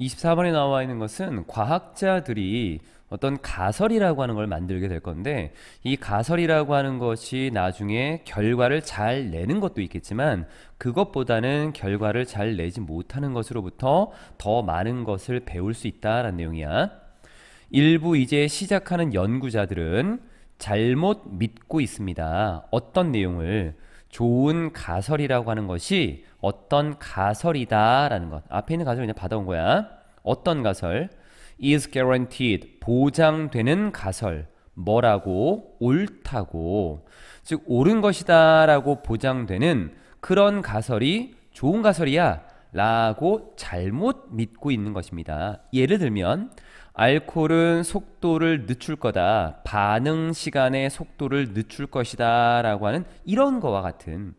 24번에 나와 있는 것은 과학자들이 어떤 가설이라고 하는 걸 만들게 될 건데 이 가설이라고 하는 것이 나중에 결과를 잘 내는 것도 있겠지만 그것보다는 결과를 잘 내지 못하는 것으로부터 더 많은 것을 배울 수 있다라는 내용이야. 일부 이제 시작하는 연구자들은 잘못 믿고 있습니다. 어떤 내용을 좋은 가설이라고 하는 것이 어떤 가설이다라는 것. 앞에 있는 가설을 그냥 받아온 거야. 어떤 가설? is guaranteed 보장되는 가설 뭐라고 옳다고 즉 옳은 것이다라고 보장되는 그런 가설이 좋은 가설이야 라고 잘못 믿고 있는 것입니다 예를 들면 알콜은 속도를 늦출 거다. 반응 시간의 속도를 늦출 것이다. 라고 하는 이런 거와 같은.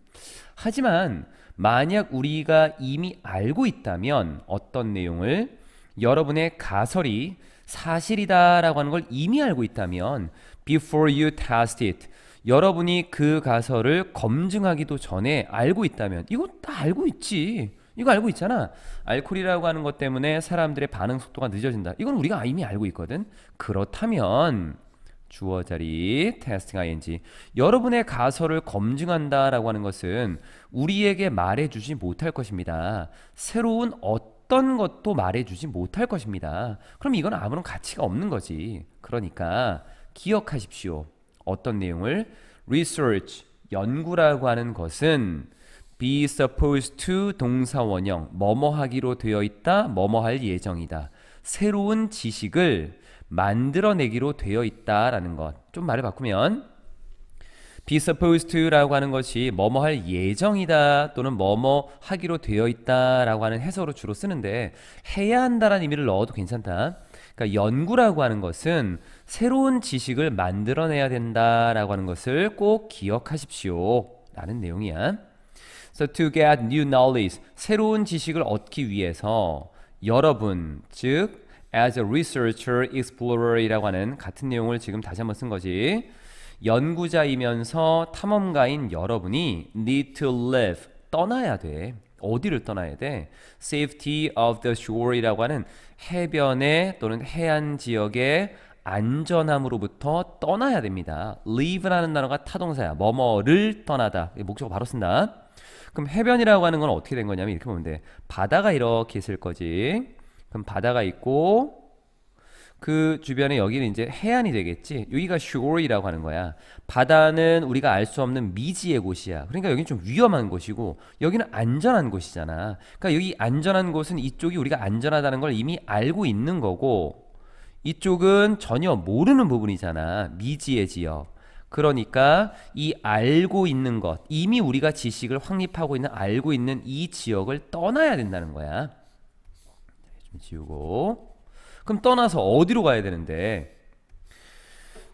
하지만 만약 우리가 이미 알고 있다면 어떤 내용을 여러분의 가설이 사실이다 라고 하는 걸 이미 알고 있다면 before you test it 여러분이 그 가설을 검증하기도 전에 알고 있다면 이거 다 알고 있지 이거 알고 있잖아. 알코올이라고 하는 것 때문에 사람들의 반응 속도가 늦어진다. 이건 우리가 이미 알고 있거든. 그렇다면 주어 자리 테스팅 ing 여러분의 가설을 검증한다라고 하는 것은 우리에게 말해주지 못할 것입니다. 새로운 어떤 것도 말해주지 못할 것입니다. 그럼 이건 아무런 가치가 없는 거지. 그러니까 기억하십시오. 어떤 내용을 research 연구라고 하는 것은 be supposed to 동사원형 뭐뭐 하기로 되어 있다 뭐뭐 할 예정이다 새로운 지식을 만들어내기로 되어 있다라는 것좀 말을 바꾸면 be supposed to라고 하는 것이 뭐뭐 할 예정이다 또는 뭐뭐 하기로 되어 있다라고 하는 해석으로 주로 쓰는데 해야 한다라는 의미를 넣어도 괜찮다. 그러니까 연구라고 하는 것은 새로운 지식을 만들어내야 된다라고 하는 것을 꼭 기억하십시오라는 내용이야. So to get new knowledge, 새로운 지식을 얻기 위해서 여러분, 즉 as a researcher, explorer이라고 하는 같은 내용을 지금 다시 한번 쓴 거지. 연구자이면서 탐험가인 여러분이 need to live, 떠나야 돼. 어디를 떠나야 돼? safety of the shore이라고 하는 해변에 또는 해안 지역의 안전함으로부터 떠나야 됩니다. leave라는 단어가 타동사야. 뭐뭐를 떠나다. 목적어 바로 쓴다. 그럼 해변이라고 하는 건 어떻게 된 거냐면 이렇게 보면 돼. 바다가 이렇게 있을 거지. 그럼 바다가 있고 그 주변에 여기는 이제 해안이 되겠지. 여기가 shore이라고 하는 거야. 바다는 우리가 알 수 없는 미지의 곳이야. 그러니까 여기는 좀 위험한 곳이고 여기는 안전한 곳이잖아. 그러니까 여기 안전한 곳은 이쪽이 우리가 안전하다는 걸 이미 알고 있는 거고 이쪽은 전혀 모르는 부분이잖아. 미지의 지역. 그러니까 이 알고 있는 것, 이미 우리가 지식을 확립하고 있는 알고 있는 이 지역을 떠나야 된다는 거야. 좀 지우고. 그럼 떠나서 어디로 가야 되는데?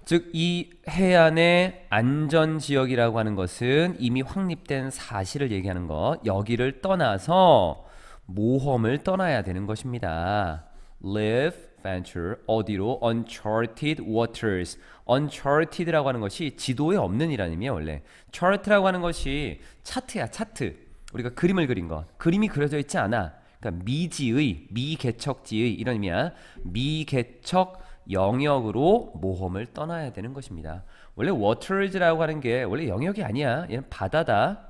즉, 이 해안의 안전지역이라고 하는 것은 이미 확립된 사실을 얘기하는 것, 여기를 떠나서 모험을 떠나야 되는 것입니다. live, venture, 어디로? uncharted waters, uncharted라고 하는 것이 지도에 없는 이라는의미야 원래. chart라고 하는 것이 차트야, 차트. 우리가 그림을 그린 것. 그림이 그려져 있지 않아. 그러니까 미지의, 미개척지의 이런 의미야. 미개척 영역으로 모험을 떠나야 되는 것입니다. 원래 waters라고 하는 게 원래 영역이 아니야. 얘는 바다다.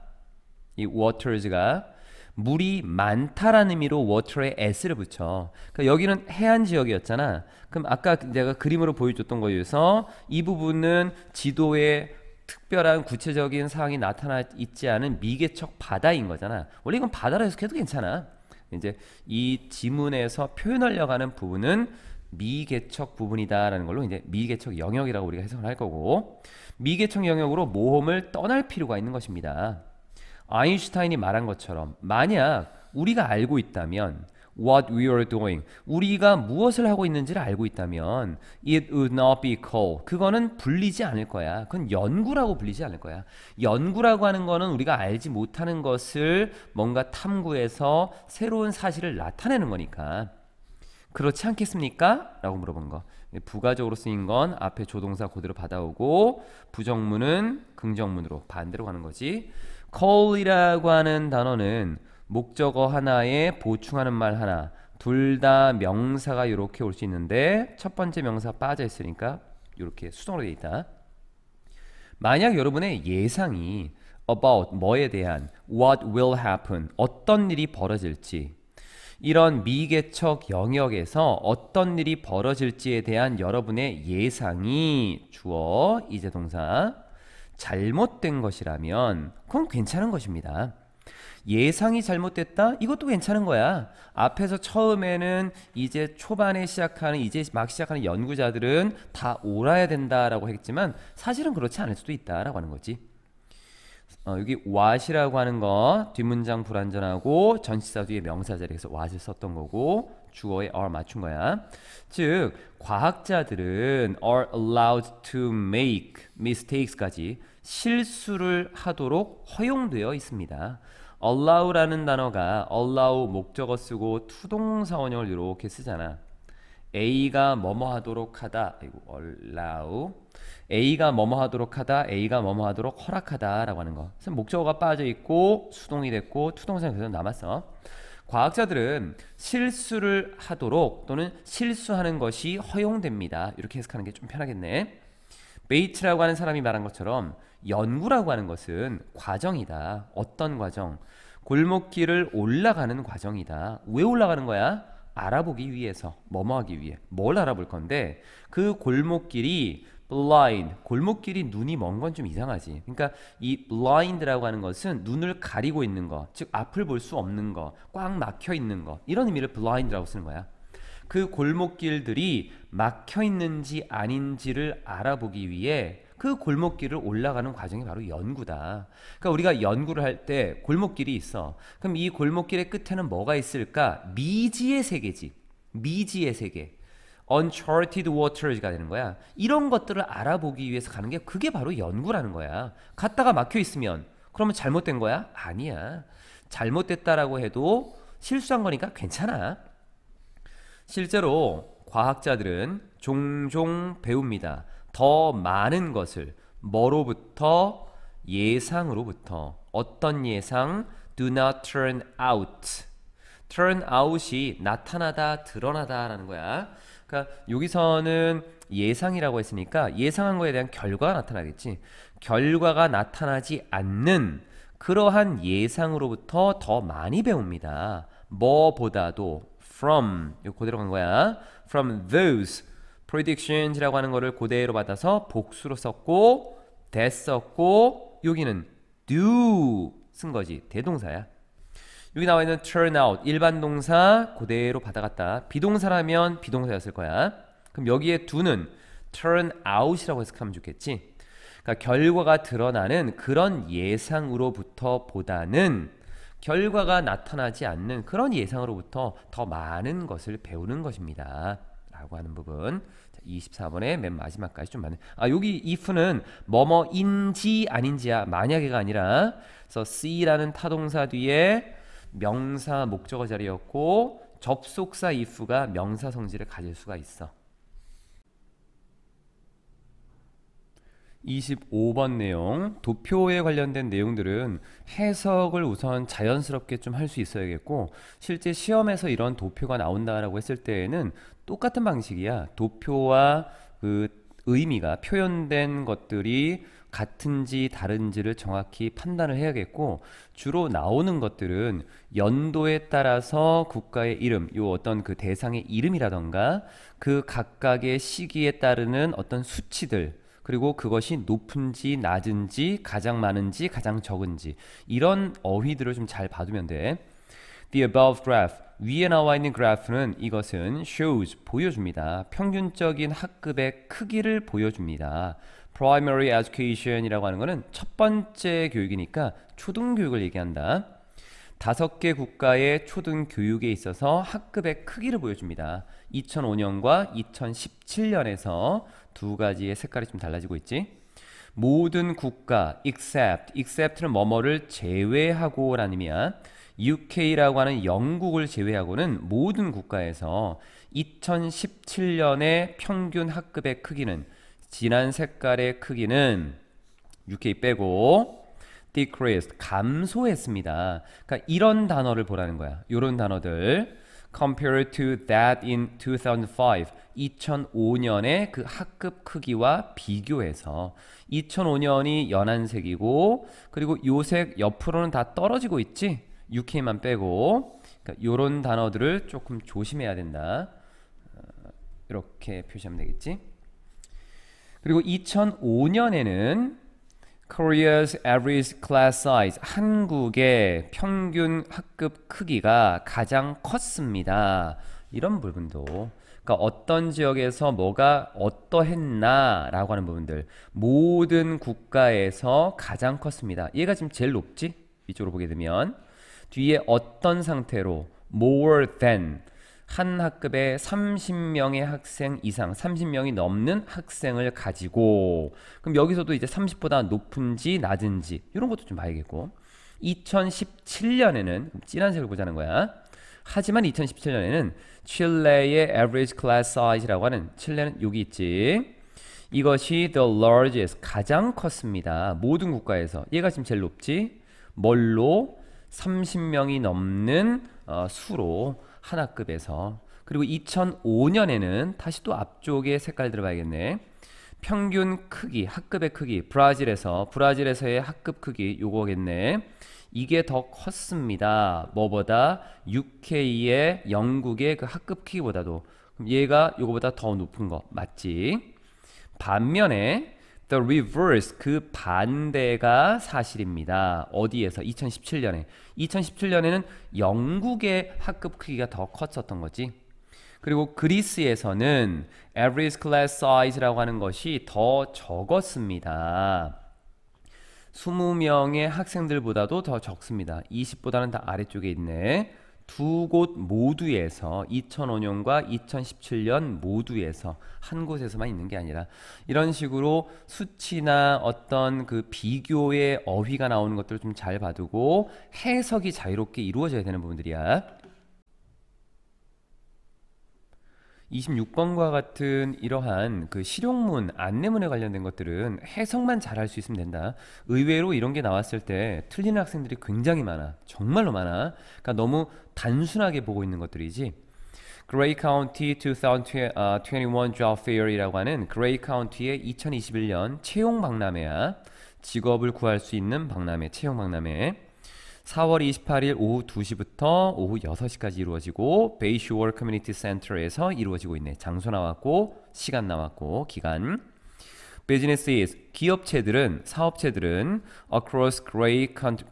이 waters가 물이 많다라는 의미로 water에 s를 붙여. 그러니까 여기는 해안 지역이었잖아. 그럼 아까 내가 그림으로 보여줬던 거에서 이 부분은 지도에 특별한 구체적인 사항이 나타나 있지 않은 미개척 바다인 거잖아. 원래 이건 바다라 해석해도 괜찮아. 이제 이 지문에서 표현하려고 하는 부분은 미개척 부분이다라는 걸로 이제 미개척 영역이라고 우리가 해석을 할 거고 미개척 영역으로 모험을 떠날 필요가 있는 것입니다. 아인슈타인이 말한 것처럼 만약 우리가 알고 있다면 what we are doing 우리가 무엇을 하고 있는지를 알고 있다면 it would not be called 그거는 불리지 않을 거야 그건 연구라고 불리지 않을 거야 연구라고 하는 거는 우리가 알지 못하는 것을 뭔가 탐구해서 새로운 사실을 나타내는 거니까 그렇지 않겠습니까? 라고 물어본 거 부가적으로 쓰인 건 앞에 조동사 고대로 받아오고 부정문은 긍정문으로 반대로 가는 거지 call이라고 하는 단어는 목적어 하나에 보충하는 말 하나 둘 다 명사가 이렇게 올 수 있는데 첫 번째 명사 빠져 있으니까 이렇게 수동으로 돼 있다. 만약 여러분의 예상이 about 뭐에 대한 what will happen 어떤 일이 벌어질지 이런 미개척 영역에서 어떤 일이 벌어질지에 대한 여러분의 예상이 주어 이제 동사 잘못된 것이라면 그건 괜찮은 것입니다. 예상이 잘못됐다? 이것도 괜찮은 거야. 앞에서 처음에는 이제 초반에 시작하는, 이제 막 시작하는 연구자들은 다 옳아야 된다라고 했지만 사실은 그렇지 않을 수도 있다라고 하는 거지. 어, 여기 what이라고 하는 거 뒷문장 불완전하고 전치사 뒤에 명사자리에서 what을 썼던 거고 주어에 are 맞춘 거야. 즉 과학자들은 are allowed to make mistakes까지 실수를 하도록 허용되어 있습니다. allow라는 단어가 allow 목적어 쓰고 투동사원형을 이렇게 쓰잖아. A가 뭐뭐 하도록 하다. 이고 allow. A가 뭐뭐 하도록 하다. A가 뭐뭐 하도록 허락하다라고 하는 거. 목적어가 빠져 있고 수동이 됐고 투동사는 그대로 남았어. 과학자들은 실수를 하도록 또는 실수하는 것이 허용됩니다. 이렇게 해석하는 게 좀 편하겠네. 베이츠라고 하는 사람이 말한 것처럼 연구라고 하는 것은 과정이다. 어떤 과정? 골목길을 올라가는 과정이다. 왜 올라가는 거야? 알아보기 위해서, 뭐뭐 하기 위해. 뭘 알아볼 건데 그 골목길이 blind 골목길이 눈이 먼 건 좀 이상하지. 그러니까 이 blind라고 하는 것은 눈을 가리고 있는 거, 즉 앞을 볼 수 없는 거, 꽉 막혀 있는 거 이런 의미를 blind라고 쓰는 거야. 그 골목길들이 막혀 있는지 아닌지를 알아보기 위해 그 골목길을 올라가는 과정이 바로 연구다. 그러니까 우리가 연구를 할 때 골목길이 있어. 그럼 이 골목길의 끝에는 뭐가 있을까? 미지의 세계지. 미지의 세계. uncharted waters가 되는 거야. 이런 것들을 알아보기 위해서 가는 게 그게 바로 연구라는 거야. 갔다가 막혀 있으면 그러면 잘못된 거야? 아니야. 잘못됐다라고 해도 실수한 거니까 괜찮아. 실제로 과학자들은 종종 배웁니다. 더 많은 것을 뭐로부터 예상으로부터 어떤 예상 do not turn out turn out이 나타나다 드러나다라는 거야. 그러니까 여기서는 예상이라고 했으니까 예상한 거에 대한 결과가 나타나겠지. 결과가 나타나지 않는 그러한 예상으로부터 더 많이 배웁니다. 뭐보다도 from 이거 그대로 간 거야. from those predictions이라고 하는 거를 그대로 받아서 복수로 썼고 됐었고 여기는 do 쓴 거지 대동사야. 여기 나와 있는 turn out 일반 동사 그대로 받아갔다. 비동사라면 비동사였을 거야. 그럼 여기에 두는 turn out이라고 해석하면 좋겠지. 그러니까 결과가 드러나는 그런 예상으로부터 보다는 결과가 나타나지 않는 그런 예상으로부터 더 많은 것을 배우는 것입니다. 라고 하는 부분 자, 24번의 맨 마지막까지 좀 많은 아 여기 if는 뭐뭐인지 아닌지야 만약에가 아니라 그래서 c라는 타동사 뒤에 명사 목적어 자리였고 접속사 if가 명사 성질을 가질 수가 있어. 25번 내용 도표에 관련된 내용들은 해석을 우선 자연스럽게 좀 할 수 있어야겠고 실제 시험에서 이런 도표가 나온다라고 했을 때에는 똑같은 방식이야 도표와 그 의미가 표현된 것들이 같은지 다른지를 정확히 판단을 해야겠고 주로 나오는 것들은 연도에 따라서 국가의 이름, 요 어떤 그 대상의 이름이라던가 그 각각의 시기에 따르는 어떤 수치들 그리고 그것이 높은지 낮은지 가장 많은지 가장 적은지 이런 어휘들을 좀 잘 봐두면 돼. The above graph 위에 나와 있는 그래프는 이것은 shows 보여줍니다. 평균적인 학급의 크기를 보여줍니다. primary education이라고 하는 거는 첫 번째 교육이니까 초등교육을 얘기한다. 다섯 개 국가의 초등교육에 있어서 학급의 크기를 보여줍니다. 2005년과 2017년에서 두 가지의 색깔이 좀 달라지고 있지. 모든 국가 except, except는 뭐뭐를 제외하고 라는 의미야. UK라고 하는 영국을 제외하고는 모든 국가에서 2017년의 평균 학급의 크기는 진한 색깔의 크기는 UK 빼고 decreased 감소했습니다. 그러니까 이런 단어를 보라는 거야. 이런 단어들 compared to that in 2005 2005년의 그 학급 크기와 비교해서 2005년이 연한색이고 그리고 요 색 옆으로는 다 떨어지고 있지 UK만 빼고 그러니까 요런 단어들을 조금 조심해야 된다 어, 이렇게 표시하면 되겠지 그리고 2005년에는 Korea's average class size 한국의 평균 학급 크기가 가장 컸습니다. 이런 부분도 그러니까 어떤 지역에서 뭐가 어떠했나라고 하는 부분들 모든 국가에서 가장 컸습니다. 얘가 지금 제일 높지? 이쪽으로 보게 되면 뒤에 어떤 상태로 more than 한 학급에 30명의 학생 이상, 30명이 넘는 학생을 가지고 그럼 여기서도 이제 30보다 높은지 낮은지 이런 것도 좀 봐야겠고 2017년에는 진한 색을 보자는 거야. 하지만 2017년에는 칠레의 average class size라고 하는 칠레는 여기 있지. 이것이 the largest 가장 컸습니다. 모든 국가에서 얘가 지금 제일 높지. 뭘로 30명이 넘는 어, 수로 하나급에서 그리고 2005년에는 다시 또 앞쪽에 색깔 들어봐야겠네. 평균 크기, 학급의 크기, 브라질에서 브라질에서의 학급 크기 요거겠네. 이게 더 컸습니다. 뭐보다 UK의 영국의 그 학급 크기보다도 그럼 얘가 요거보다 더 높은 거 맞지? 반면에 The reverse 그 반대가 사실입니다. 어디에서 2017년에 2017년에는 영국의 학급 크기가 더 컸었던 거지. 그리고 그리스에서는 average class size라고 하는 것이 더 적었습니다. 20명의 학생들보다도 더 적습니다. 20보다는 다 아래쪽에 있네. 두곳 모두에서 2005년과 2017년 모두에서 한 곳에서만 있는 게 아니라 이런 식으로 수치나 어떤 그 비교의 어휘가 나오는 것들을 좀 잘 봐두고 해석이 자유롭게 이루어져야 되는 부분들이야. 26번과 같은 이러한 그 실용문, 안내문에 관련된 것들은 해석만 잘 할 수 있으면 된다. 의외로 이런 게 나왔을 때 틀리는 학생들이 굉장히 많아. 정말로 많아. 그러니까 너무 단순하게 보고 있는 것들이지. Gray County 2021 아, Job Fair이라고 하는 Gray County의 2021년 채용 박람회야. 직업을 구할 수 있는 박람회, 채용 박람회. 4월 28일 오후 2시부터 오후 6시까지 이루어지고 베이슈월 커뮤니티 센터에서 이루어지고 있네. 장소 나왔고 시간 나왔고 기간. 비즈니스에서 기업체들은 사업체들은 across Gray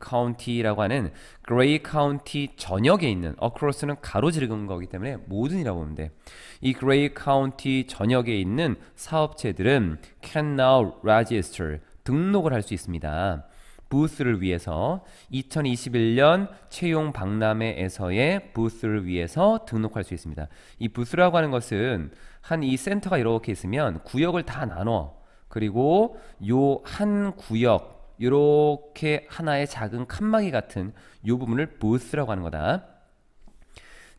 County라고 하는 Gray County 전역에 있는 across는 가로지르는 거기 때문에 모든이라고 보면 돼. 이 Gray County 전역에 있는 사업체들은 can now register 등록을 할 수 있습니다. 부스를 위해서 2021년 채용 박람회에서의 부스를 위해서 등록할 수 있습니다. 이 부스라고 하는 것은 한 이 센터가 이렇게 있으면 구역을 다 나눠. 그리고 요 한 구역 이렇게 하나의 작은 칸막이 같은 요 부분을 부스라고 하는 거다.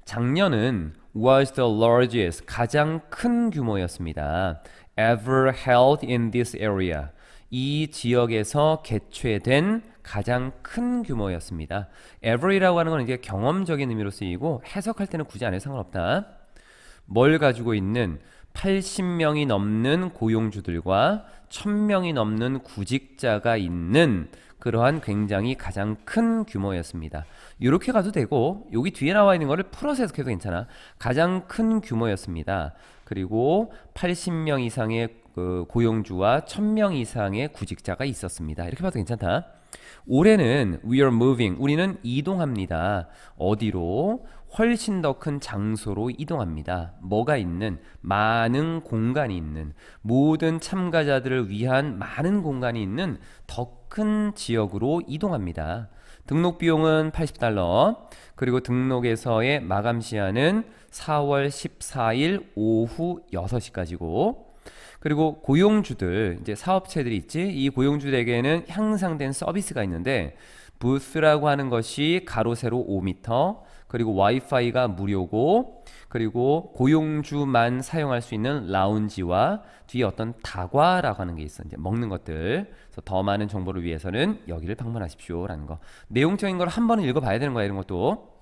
작년은 was the largest 가장 큰 규모였습니다. ever held in this area. 이 지역에서 개최된 가장 큰 규모였습니다. every라고 하는 건 이제 경험적인 의미로 쓰이고 해석할 때는 굳이 안 해도 상관없다. 뭘 가지고 있는 80명이 넘는 고용주들과 1000명이 넘는 구직자가 있는 그러한 굉장히 가장 큰 규모였습니다. 이렇게 가도 되고 여기 뒤에 나와 있는 거를 풀어서 해석해도 괜찮아. 가장 큰 규모였습니다. 그리고 80명 이상의 그 고용주와 1000명 이상의 구직자가 있었습니다. 이렇게 봐도 괜찮다. 올해는 we are moving. 우리는 이동합니다. 어디로? 훨씬 더 큰 장소로 이동합니다. 뭐가 있는 많은 공간이 있는 모든 참가자들을 위한 많은 공간이 있는 더 큰 지역으로 이동합니다. 등록 비용은 80달러, 그리고 등록에서의 마감 시한은 4월 14일 오후 6시까지고 그리고 고용주들 이제 사업체들이 있지 이 고용주들에게는 향상된 서비스가 있는데 부스라고 하는 것이 가로 세로 5m 그리고 와이파이가 무료고 그리고 고용주만 사용할 수 있는 라운지와 뒤에 어떤 다과라고 하는 게 있어 이제 먹는 것들 그래서 더 많은 정보를 위해서는 여기를 방문하십시오라는 거 내용적인 걸 한 번은 읽어봐야 되는 거야 이런 것도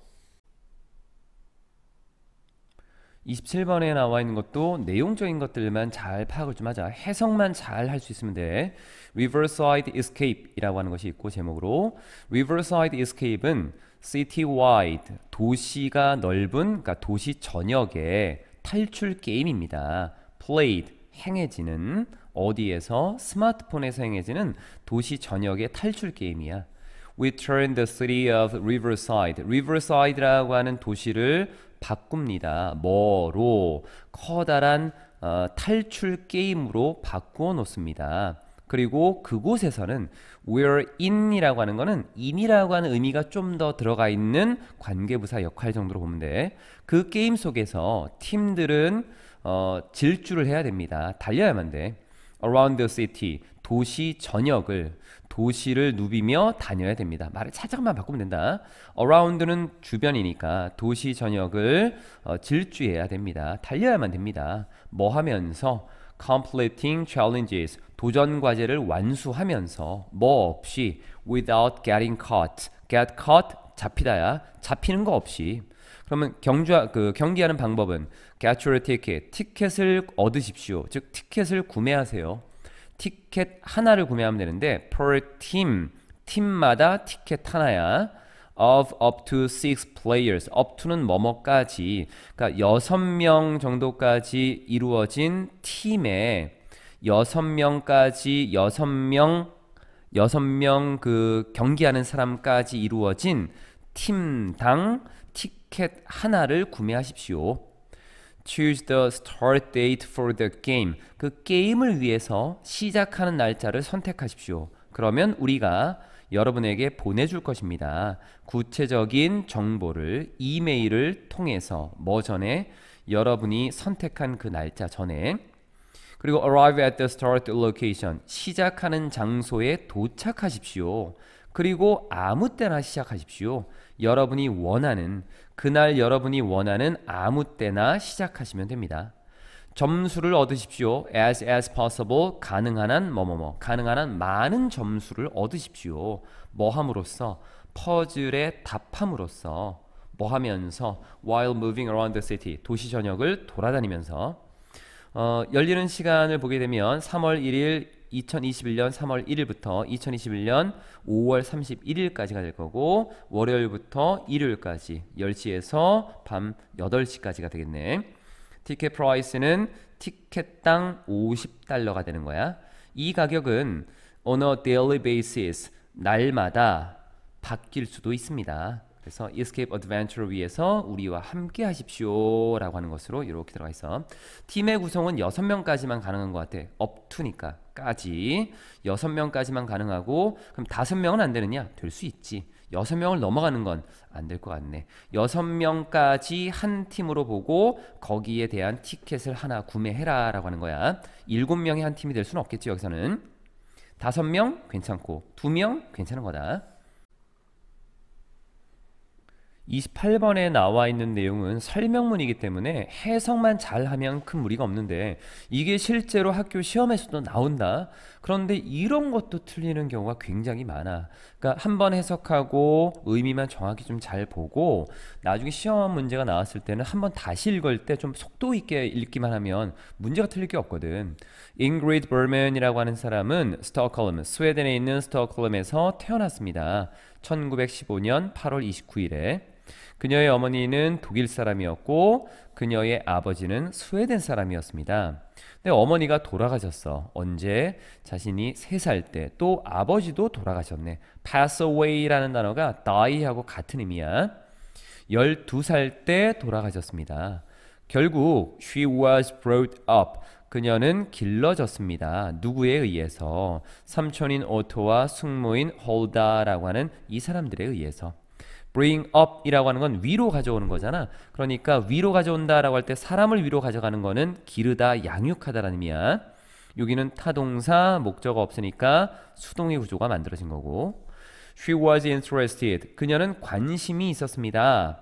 27번에 나와 있는 것도 내용적인 것들만 잘 파악을 좀 하자. 해석만 잘 할 수 있으면 돼. Riverside Escape이라고 하는 것이 있고 제목으로 Riverside Escape은 city-wide 도시가 넓은 그러니까 도시 전역의 탈출 게임입니다. played 행해지는 어디에서 스마트폰에서 행해지는 도시 전역의 탈출 게임이야. We turn the city of Riverside. Riverside라고 하는 도시를 바꿉니다. 뭐로 커다란 어, 탈출 게임으로 바꾸어 놓습니다. 그리고 그곳에서는 we're in이라고 하는 거는 in이라고 하는 의미가 좀 더 들어가 있는 관계부사 역할 정도로 보면 돼. 그 게임 속에서 팀들은 어, 질주를 해야 됩니다. 달려야만 돼. around the city 도시 전역을 도시를 누비며 다녀야 됩니다. 말을 살짝만 바꾸면 된다. around는 주변이니까 도시 전역을 어, 질주해야 됩니다. 달려야만 됩니다. 뭐 하면서 completing challenges 도전 과제를 완수하면서 뭐 없이 without getting caught get caught 잡히다야 잡히는 거 없이 그러면 경주 그 경기하는 방법은 get your ticket 티켓을 얻으십시오 즉 티켓을 구매하세요 티켓 하나를 구매하면 되는데 per team 팀마다 티켓 하나야. of up to six players. up to는 뭐뭐까지. 그러니까 여섯 명 정도까지 이루어진 팀에 여섯 명까지 여섯 명 여섯 명 그 경기하는 사람까지 이루어진 팀당 티켓 하나를 구매하십시오. choose the start date for the game. 그 게임을 위해서 시작하는 날짜를 선택하십시오. 그러면 우리가 여러분에게 보내줄 것입니다. 구체적인 정보를 이메일을 통해서 뭐 전에 여러분이 선택한 그 날짜 전에 그리고 arrive at the start location 시작하는 장소에 도착하십시오. 그리고 아무 때나 시작하십시오. 여러분이 원하는 그날 여러분이 원하는 아무 때나 시작하시면 됩니다. 점수를 얻으십시오. as as possible 가능한 한 뭐뭐뭐 뭐. 가능한 한 많은 점수를 얻으십시오. 뭐함으로써 퍼즐에 답함으로써 뭐하면서 while moving around the city 도시 전역을 돌아다니면서 어, 열리는 시간을 보게 되면 3월 1일 2021년 3월 1일부터 2021년 5월 31일까지가 될 거고 월요일부터 일요일까지 10시에서 밤 8시까지가 되겠네. 티켓 프라이스는 티켓당 50달러가 되는 거야. 이 가격은 on a daily basis 날마다 바뀔 수도 있습니다. 그래서 Escape Adventure 를위해서 우리와 함께 하십시오 라고 하는 것으로 이렇게 들어가 있어 팀의 구성은 6명까지만 가능한 것 같아 업투니까 까지 여섯 명까지만 가능하고 그럼 다섯 명은 안 되느냐? 될 수 있지. 여섯 명을 넘어가는 건 안될것 같네. 여섯 명까지 한 팀으로 보고 거기에 대한 티켓을 하나 구매해라라고 하는 거야. 일곱 명이 한 팀이 될 수는 없겠지 여기서는. 다섯 명 괜찮고 두명 괜찮은 거다. 28번에 나와 있는 내용은 설명문이기 때문에 해석만 잘하면 큰 무리가 없는데 이게 실제로 학교 시험에서도 나온다. 그런데 이런 것도 틀리는 경우가 굉장히 많아. 그러니까 한 번 해석하고 의미만 정확히 좀 잘 보고 나중에 시험 문제가 나왔을 때는 한 번 다시 읽을 때 좀 속도 있게 읽기만 하면 문제가 틀릴 게 없거든. Ingrid b e r m a n 이라고 하는 사람은 스톡홀름, 스웨덴에 있는 스톡홀름에서 태어났습니다. 1915년 8월 29일에 그녀의 어머니는 독일 사람이었고 그녀의 아버지는 스웨덴 사람이었습니다. 근데 어머니가 돌아가셨어. 언제? 자신이 3살 때. 또 아버지도 돌아가셨네. pass away라는 단어가 die하고 같은 의미야. 12살 때 돌아가셨습니다. 결국 she was brought up 그녀는 길러졌습니다. 누구에 의해서? 삼촌인 오토와 숙모인 홀다라고 하는 이 사람들에 의해서. bring up 이라고 하는 건 위로 가져오는 거잖아. 그러니까 위로 가져온다 라고 할 때 사람을 위로 가져가는 거는 기르다, 양육하다라는 의미야. 여기는 타동사, 목적어 없으니까 수동의 구조가 만들어진 거고. She was interested. 그녀는 관심이 있었습니다.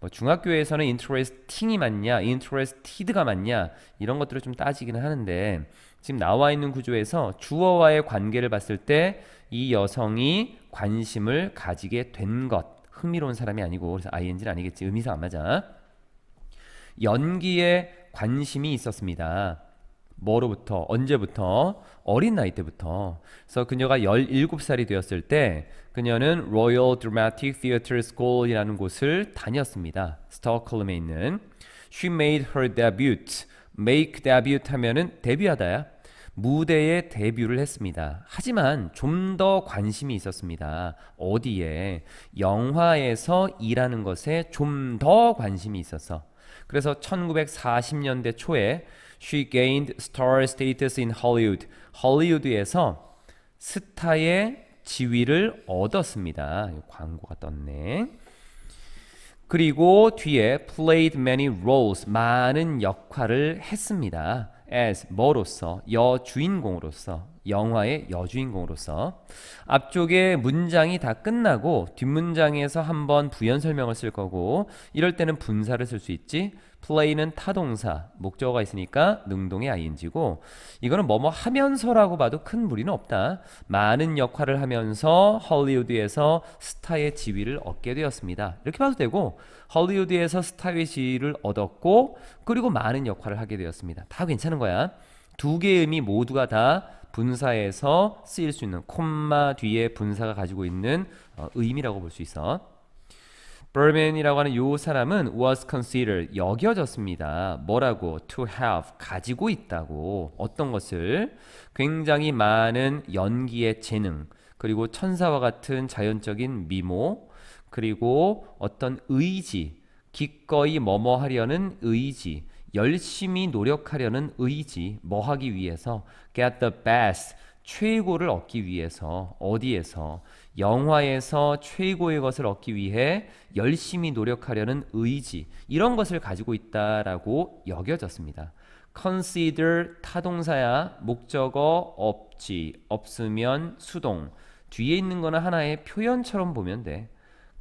뭐 중학교에서는 interesting이 맞냐, interested가 맞냐 이런 것들을 좀 따지기는 하는데 지금 나와 있는 구조에서 주어와의 관계를 봤을 때 이 여성이 관심을 가지게 된 것, 흥미로운 사람이 아니고 그래서 ing는 아니겠지 의미상 안 맞아. 연기에 관심이 있었습니다. 뭐로부터 언제부터 어린 나이 때부터 그래서 그녀가 17살이 되었을 때 그녀는 Royal Dramatic Theatre School이라는 곳을 다녔습니다. 스톡홀름에 있는 She made her debut. make debut 하면은 데뷔하다야. 무대에 데뷔를 했습니다. 하지만 좀 더 관심이 있었습니다. 어디에 영화에서 일하는 것에 좀 더 관심이 있어서 그래서 1940년대 초에 She gained star status in Hollywood. 헐리우드에서 스타의 지위를 얻었습니다. 광고가 떴네. 그리고 뒤에 played many roles 많은 역할을 했습니다. as 뭐로서 여주인공으로서 영화의 여주인공으로서 앞쪽에 문장이 다 끝나고 뒷문장에서 한번 부연 설명을 쓸 거고 이럴 때는 분사를 쓸 수 있지 play는 타동사, 목적어가 있으니까 능동의 ing고 이거는 뭐뭐 하면서라고 봐도 큰 무리는 없다. 많은 역할을 하면서 헐리우드에서 스타의 지위를 얻게 되었습니다. 이렇게 봐도 되고 헐리우드에서 스타의 지위를 얻었고 그리고 많은 역할을 하게 되었습니다. 다 괜찮은 거야. 두 개의 의미 모두가 다 분사에서 쓰일 수 있는 콤마 뒤에 분사가 가지고 있는 어, 의미라고 볼 수 있어. Berman이라고 하는 이 사람은 was considered 여겨졌습니다. 뭐라고? to have 가지고 있다고 어떤 것을 굉장히 많은 연기의 재능 그리고 천사와 같은 자연적인 미모 그리고 어떤 의지 기꺼이 뭐뭐 하려는 의지 열심히 노력하려는 의지 뭐 하기 위해서 get the best 최고를 얻기 위해서 어디에서 영화에서 최고의 것을 얻기 위해 열심히 노력하려는 의지 이런 것을 가지고 있다라고 여겨졌습니다. consider 타동사야 목적어 없지 없으면 수동 뒤에 있는 거는 하나의 표현처럼 보면 돼.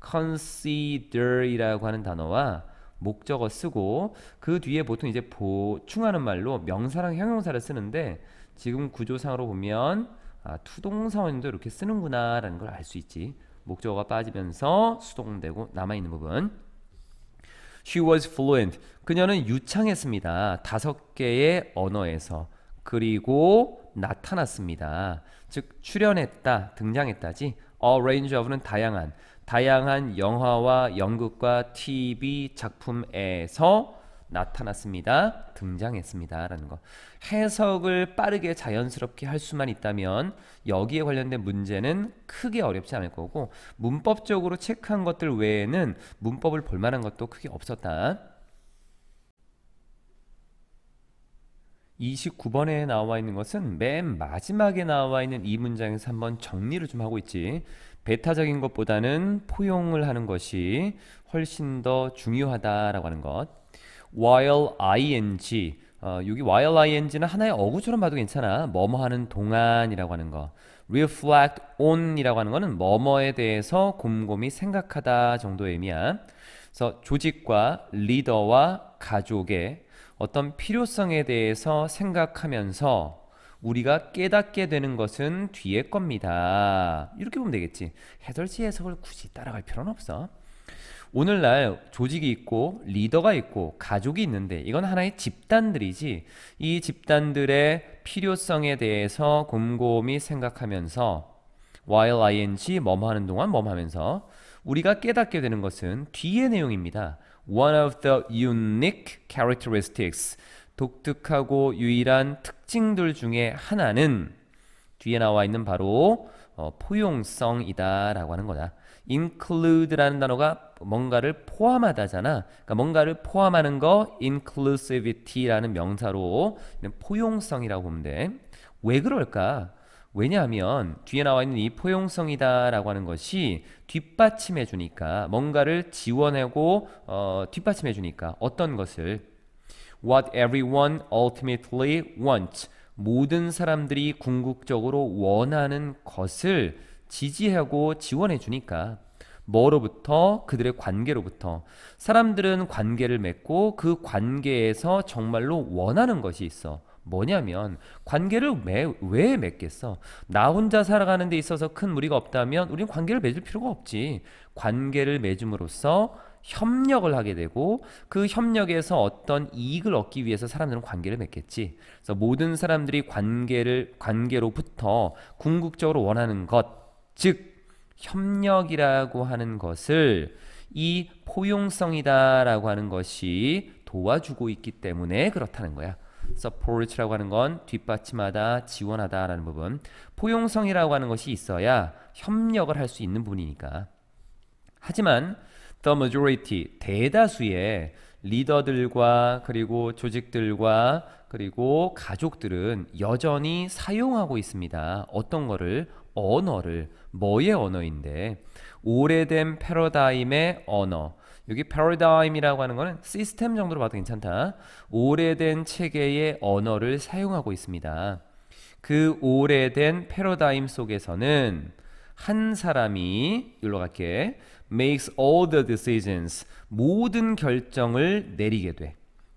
consider이라고 하는 단어와 목적어 쓰고 그 뒤에 보통 이제 보충하는 말로 명사랑 형용사를 쓰는데 지금 구조상으로 보면 아, 투동사원도 이렇게 쓰는구나라는 걸 알 수 있지. 목적어가 빠지면서 수동되고 남아있는 부분. She was fluent. 그녀는 유창했습니다. 다섯 개의 언어에서. 그리고 나타났습니다. 즉 출연했다, 등장했다지. A range of는 다양한, 다양한 영화와 연극과 TV 작품에서 나타났습니다. 등장했습니다. 라는 거. 해석을 빠르게 자연스럽게 할 수만 있다면 여기에 관련된 문제는 크게 어렵지 않을 거고 문법적으로 체크한 것들 외에는 문법을 볼 만한 것도 크게 없었다. 29번에 나와 있는 것은 맨 마지막에 나와 있는 이 문장에서 한번 정리를 좀 하고 있지. 배타적인 것보다는 포용을 하는 것이 훨씬 더 중요하다라고 하는 것. while ing 어, 여기 while ing는 하나의 어구처럼 봐도 괜찮아. 뭐뭐 하는 동안이라고 하는 거. reflect on이라고 하는 거는 뭐뭐에 대해서 곰곰이 생각하다 정도의 의미야. 그래서 조직과 리더와 가족의 어떤 필요성에 대해서 생각하면서 우리가 깨닫게 되는 것은 뒤에 겁니다. 이렇게 보면 되겠지. 해설지 해석을 굳이 따라갈 필요는 없어. 오늘날 조직이 있고 리더가 있고 가족이 있는데 이건 하나의 집단들이지 이 집단들의 필요성에 대해서 곰곰이 생각하면서 while ing 뭐뭐하는 동안 뭐뭐하면서 우리가 깨닫게 되는 것은 뒤의 내용입니다. One of the unique characteristics 독특하고 유일한 특징들 중에 하나는 뒤에 나와 있는 바로 어, 포용성이다라고 하는 거다. include라는 단어가 뭔가를 포함하다잖아. 그러니까 뭔가를 포함하는 거 inclusivity라는 명사로 포용성이라고 보면 돼. 왜 그럴까? 왜냐하면 뒤에 나와 있는 이 포용성이다라고 하는 것이 뒷받침해 주니까 뭔가를 지원하고 어, 뒷받침해 주니까 어떤 것을 what everyone ultimately wants 모든 사람들이 궁극적으로 원하는 것을 지지하고 지원해 주니까 뭐로부터 그들의 관계로부터 사람들은 관계를 맺고 그 관계에서 정말로 원하는 것이 있어 뭐냐면 관계를 왜, 왜 맺겠어 나 혼자 살아가는 데 있어서 큰 무리가 없다면 우리는 관계를 맺을 필요가 없지 관계를 맺음으로써 협력을 하게 되고 그 협력에서 어떤 이익을 얻기 위해서 사람들은 관계를 맺겠지. 그래서 모든 사람들이 관계를 관계로부터 궁극적으로 원하는 것즉 협력이라고 하는 것을 이 포용성이다라고 하는 것이 도와주고 있기 때문에 그렇다는 거야. support라고 하는 건 뒷받침하다, 지원하다라는 부분. 포용성이라고 하는 것이 있어야 협력을 할 수 있는 분이니까. 하지만 the majority 대다수의 리더들과 그리고 조직들과 그리고 가족들은 여전히 사용하고 있습니다. 어떤 거를 언어를 뭐의 언어인데 오래된 패러다임의 언어 여기 패러다임이라고 하는 거는 시스템 정도로 봐도 괜찮다. 오래된 체계의 언어를 사용하고 있습니다. 그 오래된 패러다임 속에서는 한 사람이 일로 갈게 makes all the decisions 모든 결정을 내리게 돼.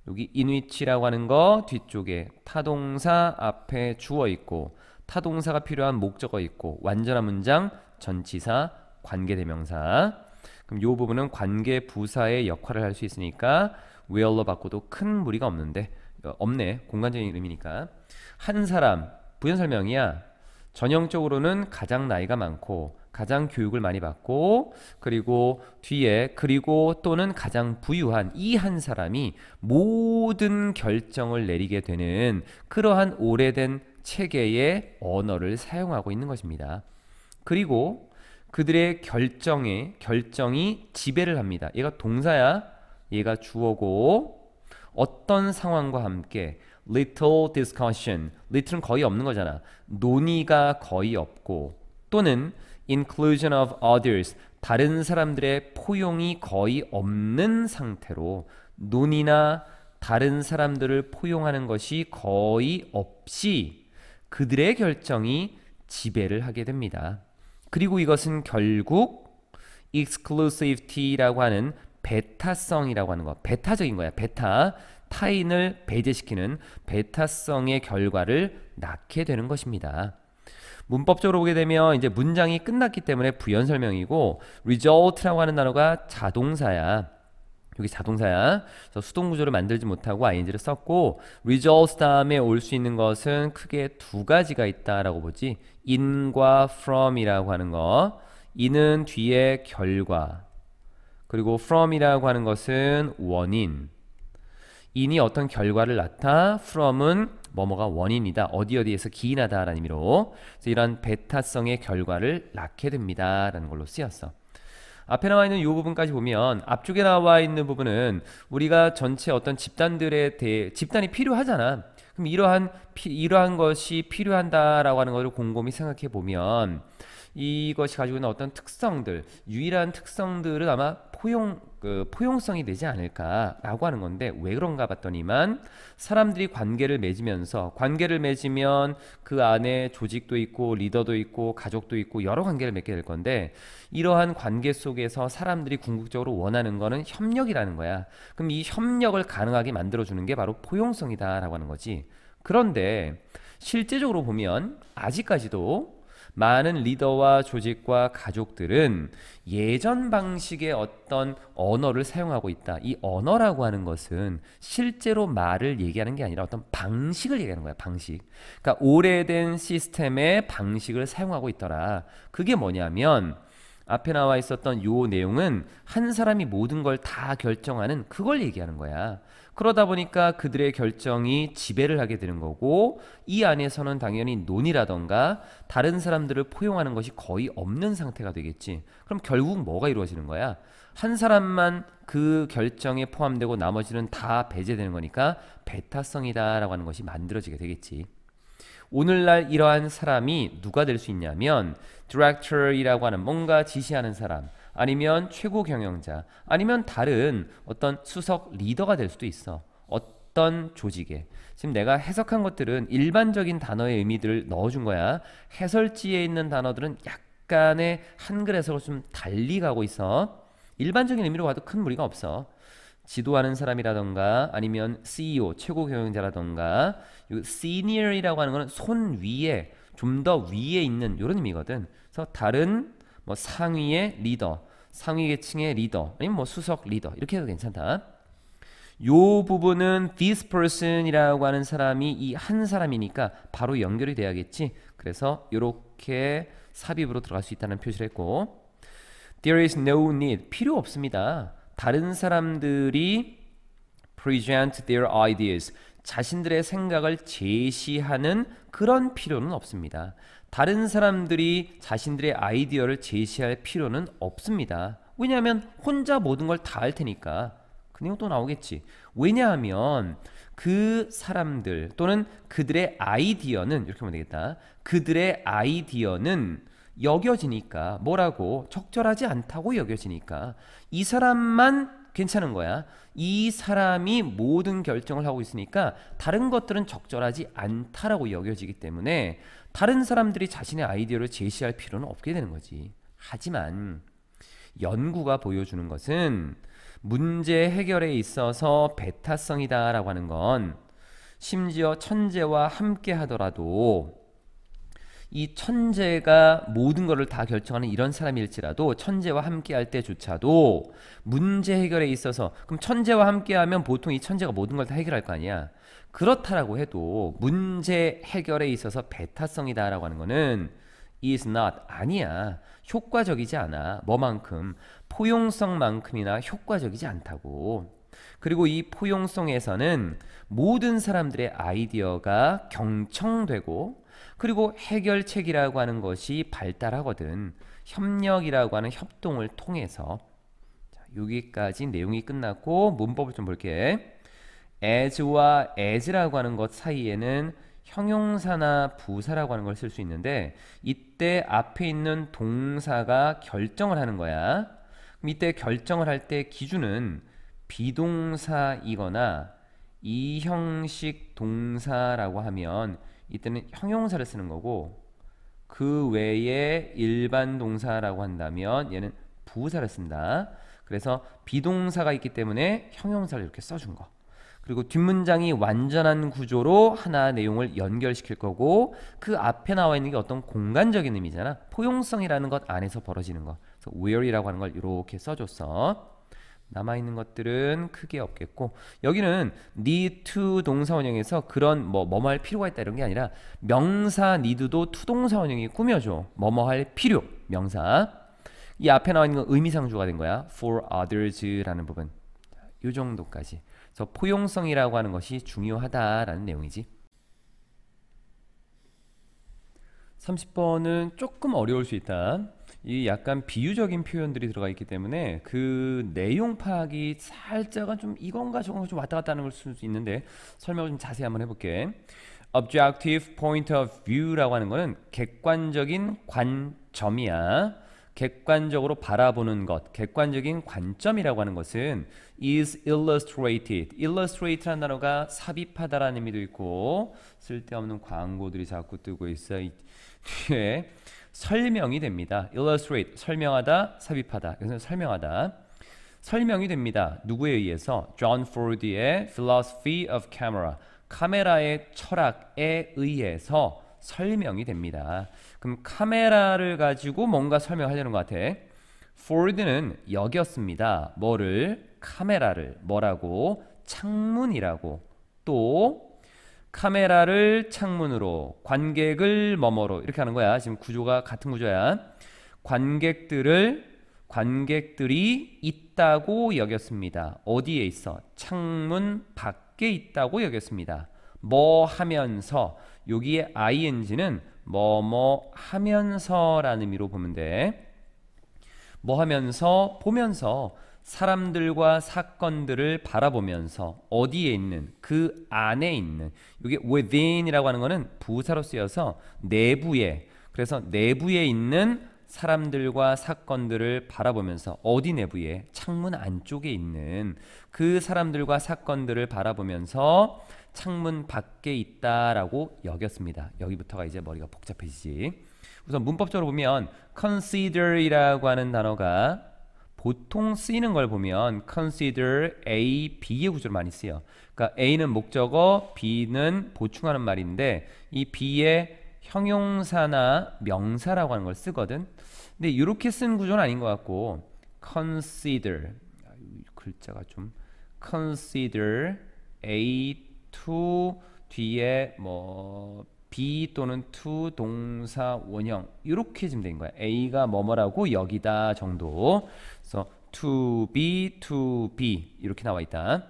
여기 in which라고 하는 거 뒤쪽에 타동사 앞에 주어 있고 타동사가 필요한 목적어 있고 완전한 문장, 전치사, 관계대명사. 그럼 이 부분은 관계 부사의 역할을 할 수 있으니까 w h e r 로 바꿔도 큰 무리가 없는데 어, 없네 공간적인 의미니까 한 사람 부연 설명이야 전형적으로는 가장 나이가 많고 가장 교육을 많이 받고 그리고 뒤에 그리고 또는 가장 부유한 이 한 사람이 모든 결정을 내리게 되는 그러한 오래된 체계의 언어를 사용하고 있는 것입니다. 그리고 그들의 결정에 결정이 지배를 합니다. 얘가 동사야. 얘가 주어고 어떤 상황과 함께 little discussion, little는 거의 없는 거잖아. 논의가 거의 없고 또는 inclusion of others, 다른 사람들의 포용이 거의 없는 상태로 논의나 다른 사람들을 포용하는 것이 거의 없이 그들의 결정이 지배를 하게 됩니다. 그리고 이것은 결국 exclusivity라고 하는 베타성이라고 하는 거, 베타적인 거야. 베타 타인을 배제시키는 베타성의 결과를 낳게 되는 것입니다. 문법적으로 보게 되면 이제 문장이 끝났기 때문에 부연 설명이고 result라고 하는 단어가 자동사야. 여기 자동사야. 그래서 수동 구조를 만들지 못하고 ing를 썼고 results 다음에 올 수 있는 것은 크게 두 가지가 있다라고 보지. in과 from이라고 하는 거. in은 뒤에 결과. 그리고 from이라고 하는 것은 원인. in이 어떤 결과를 나타, from은 뭐뭐가 원인이다. 어디 어디에서 기인하다라는 의미로. 그래서 이런 배타성의 결과를 낳게 됩니다라는 걸로 쓰였어. 앞에 나와 있는 이 부분까지 보면 앞쪽에 나와 있는 부분은 우리가 전체 어떤 집단들에 대해 집단이 필요하잖아. 그럼 이러한 피, 이러한 것이 필요한다라고 하는 것을 곰곰이 생각해 보면 이것이 가지고 있는 어떤 특성들, 유일한 특성들은 아마 포용 그 포용성이 되지 않을까라고 하는 건데 왜 그런가 봤더니만 사람들이 관계를 맺으면서 관계를 맺으면 그 안에 조직도 있고 리더도 있고 가족도 있고 여러 관계를 맺게 될 건데 이러한 관계 속에서 사람들이 궁극적으로 원하는 거는 협력이라는 거야. 그럼 이 협력을 가능하게 만들어 주는 게 바로 포용성이다라고 하는 거지. 그런데 실제적으로 보면 아직까지도 많은 리더와 조직과 가족들은 예전 방식의 어떤 언어를 사용하고 있다. 이 언어라고 하는 것은 실제로 말을 얘기하는 게 아니라 어떤 방식을 얘기하는 거야, 방식. 그러니까 오래된 시스템의 방식을 사용하고 있더라. 그게 뭐냐면 앞에 나와 있었던 요 내용은 한 사람이 모든 걸 다 결정하는 그걸 얘기하는 거야. 그러다 보니까 그들의 결정이 지배를 하게 되는 거고 이 안에서는 당연히 논의라던가 다른 사람들을 포용하는 것이 거의 없는 상태가 되겠지. 그럼 결국 뭐가 이루어지는 거야? 한 사람만 그 결정에 포함되고 나머지는 다 배제되는 거니까 배타성이다라고 하는 것이 만들어지게 되겠지. 오늘날 이러한 사람이 누가 될 수 있냐면 d i r e c t r 이라고 하는 뭔가 지시하는 사람 아니면 최고 경영자 아니면 다른 어떤 수석 리더가 될 수도 있어. 어떤 조직에 지금 내가 해석한 것들은 일반적인 단어의 의미들을 넣어준 거야. 해설지에 있는 단어들은 약간의 한글 해석을 좀 달리 가고 있어. 일반적인 의미로 봐도 큰 무리가 없어. 지도하는 사람이라던가 아니면 CEO 최고 경영자라던가 senior이라고 하는 거는 손 위에 좀 더 위에 있는 이런 의미거든. 그래서 다른 뭐 상위의 리더, 상위 계층의 리더, 아니면 뭐 수석 리더 이렇게 해도 괜찮다. 요 부분은 this person이라고 하는 사람이 이 한 사람이니까 바로 연결이 돼야겠지. 그래서 이렇게 삽입으로 들어갈 수 있다는 표시를 했고 there is no need 필요 없습니다. 다른 사람들이 present their ideas 자신들의 생각을 제시하는 그런 필요는 없습니다. 다른 사람들이 자신들의 아이디어를 제시할 필요는 없습니다. 왜냐하면 혼자 모든 걸 다 할 테니까 그 내용 또 나오겠지. 왜냐하면 그 사람들 또는 그들의 아이디어는 이렇게 보면 되겠다. 그들의 아이디어는 여겨지니까 뭐라고 적절하지 않다고 여겨지니까 이 사람만 괜찮은 거야. 이 사람이 모든 결정을 하고 있으니까 다른 것들은 적절하지 않다라고 여겨지기 때문에 다른 사람들이 자신의 아이디어를 제시할 필요는 없게 되는 거지. 하지만 연구가 보여주는 것은 문제 해결에 있어서 배타성이다라고 하는 건 심지어 천재와 함께 하더라도 이 천재가 모든 것을 다 결정하는 이런 사람일지라도 천재와 함께할 때조차도 문제 해결에 있어서 그럼 천재와 함께하면 보통 이 천재가 모든 걸 다 해결할 거 아니야. 그렇다라고 해도 문제 해결에 있어서 배타성이다라고 하는 거는 is not 아니야. 효과적이지 않아. 뭐만큼 포용성만큼이나 효과적이지 않다고. 그리고 이 포용성에서는 모든 사람들의 아이디어가 경청되고 그리고 해결책이라고 하는 것이 발달하거든 협력이라고 하는 협동을 통해서 자, 여기까지 내용이 끝났고 문법을 좀 볼게 as와 as라고 하는 것 사이에는 형용사나 부사라고 하는 걸 쓸 수 있는데 이때 앞에 있는 동사가 결정을 하는 거야 그럼 이때 결정을 할 때 기준은 비동사이거나 이형식 동사라고 하면 이때는 형용사를 쓰는 거고 그 외에 일반 동사라고 한다면 얘는 부사를 쓴다. 그래서 비동사가 있기 때문에 형용사를 이렇게 써준 거. 그리고 뒷문장이 완전한 구조로 하나 내용을 연결시킬 거고 그 앞에 나와 있는 게 어떤 공간적인 의미잖아. 포용성이라는 것 안에서 벌어지는 것. 그래서 where이라고 하는 걸 이렇게 써줬어. 남아있는 것들은 크게 없겠고 여기는 need to 동사원형에서 그런 뭐 뭐뭐 할 필요가 있다 이런 게 아니라 명사 need도 to 동사원형이 꾸며줘 뭐뭐 할 필요 명사 이 앞에 나와 있는 건 의미상주가 된 거야 for others라는 부분 이 정도까지 그래서 포용성이라고 하는 것이 중요하다라는 내용이지 30번은 조금 어려울 수 있다 이 약간 비유적인 표현들이 들어가 있기 때문에 그 내용 파악이 살짝은 좀 이건가 저건가 좀 왔다 갔다 하는 걸수도 있는데 설명을 좀 자세히 한번 해볼게. Objective point of view라고 하는 거는 객관적인 관점이야. 객관적으로 바라보는 것, 객관적인 관점이라고 하는 것은 is illustrated. illustrate라는 단어가 삽입하다라는 의미도 있고 쓸데없는 광고들이 자꾸 뜨고 있어 이 뒤에 네. 설명이 됩니다. illustrate 설명하다, 삽입하다. 그래서 설명하다. 설명이 됩니다. 누구에 의해서? j o h 의 Philosophy of Camera. 카메라의 철학에 의해서 설명이 됩니다. 그럼 카메라를 가지고 뭔가 설명하려는 것 같아. Ford는 여겼습니다. 뭐를? 카메라를 뭐라고? 창문이라고. 또 카메라를 창문으로 관객을 뭐뭐로 이렇게 하는 거야. 지금 구조가 같은 구조야. 관객들을 관객들이 있다고 여겼습니다. 어디에 있어? 창문 밖에 있다고 여겼습니다. 뭐 하면서 여기에 ing는 뭐 뭐 하면서라는 의미로 보면 돼. 뭐 하면서 보면서 사람들과 사건들을 바라보면서 어디에 있는 그 안에 있는 여기 within이라고 하는 거는 부사로 쓰여서 내부에 그래서 내부에 있는 사람들과 사건들을 바라보면서 어디 내부에 창문 안쪽에 있는 그 사람들과 사건들을 바라보면서 창문 밖에 있다라고 여겼습니다. 여기부터가 이제 머리가 복잡해지지. 우선 문법적으로 보면 consider이라고 하는 단어가 보통 쓰이는 걸 보면 consider A, B의 구조를 많이 쓰여. 그러니까 A는 목적어, B는 보충하는 말인데 이 B의 형용사나 명사라고 하는 걸 쓰거든. 근데 이렇게 쓴 구조는 아닌 것 같고 consider 아, 글자가 좀 consider A, to 뒤에 뭐 be 또는 to 동사 원형 이렇게 지금 된 거야. A가 뭐뭐라고 여기다 정도. 그래서 to be to be 이렇게 나와 있다.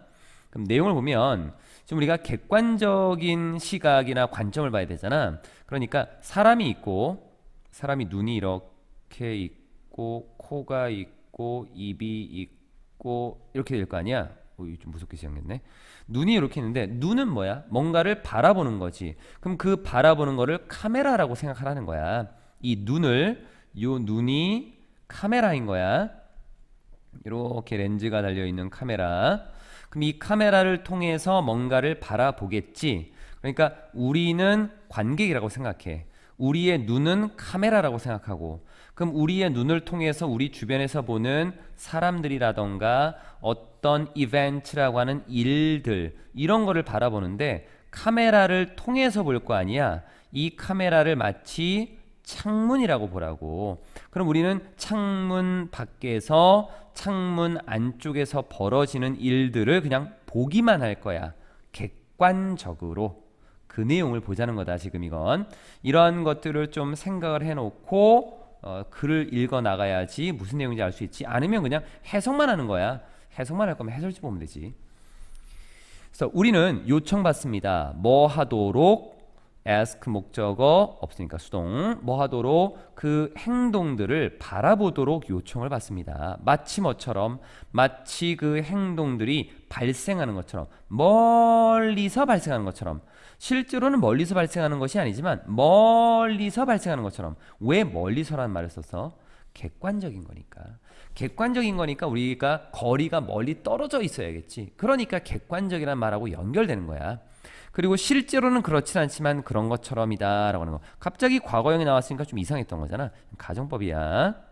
그럼 내용을 보면 지금 우리가 객관적인 시각이나 관점을 봐야 되잖아. 그러니까 사람이 있고 사람이 눈이 이렇게 있고 코가 있고 입이 있고 이렇게 될 거 아니야. 어, 좀 무섭게 생겼네. 눈이 이렇게 있는데 눈은 뭐야? 뭔가를 바라보는 거지. 그럼 그 바라보는 거를 카메라라고 생각하라는 거야. 이 눈을 요 눈이 카메라인 거야. 이렇게 렌즈가 달려 있는 카메라. 그럼 이 카메라를 통해서 뭔가를 바라보겠지. 그러니까 우리는 관객이라고 생각해. 우리의 눈은 카메라라고 생각하고 그럼 우리의 눈을 통해서 우리 주변에서 보는 사람들이라던가 어떤 이벤트라고 하는 일들 이런 거를 바라보는데 카메라를 통해서 볼 거 아니야. 이 카메라를 마치 창문이라고 보라고. 그럼 우리는 창문 밖에서 창문 안쪽에서 벌어지는 일들을 그냥 보기만 할 거야. 객관적으로. 그 내용을 보자는 거다, 지금 이건. 이런 것들을 좀 생각을 해놓고 어, 글을 읽어 나가야지 무슨 내용인지 알 수 있지. 아니면 그냥 해석만 하는 거야. 해석만 할 거면 해설지 보면 되지. 그래서 우리는 요청받습니다. 뭐 하도록 ask 목적어 없으니까 수동 뭐 하도록 그 행동들을 바라보도록 요청을 받습니다. 마치 뭐처럼 마치 그 행동들이 발생하는 것처럼 멀리서 발생하는 것처럼 실제로는 멀리서 발생하는 것이 아니지만 멀리서 발생하는 것처럼 왜 멀리서라는 말을 써서 객관적인 거니까 객관적인 거니까 우리가 거리가 멀리 떨어져 있어야겠지 그러니까 객관적이란 말하고 연결되는 거야 그리고 실제로는 그렇진 않지만 그런 것처럼이다 라고 하는 거 갑자기 과거형이 나왔으니까 좀 이상했던 거잖아 가정법이야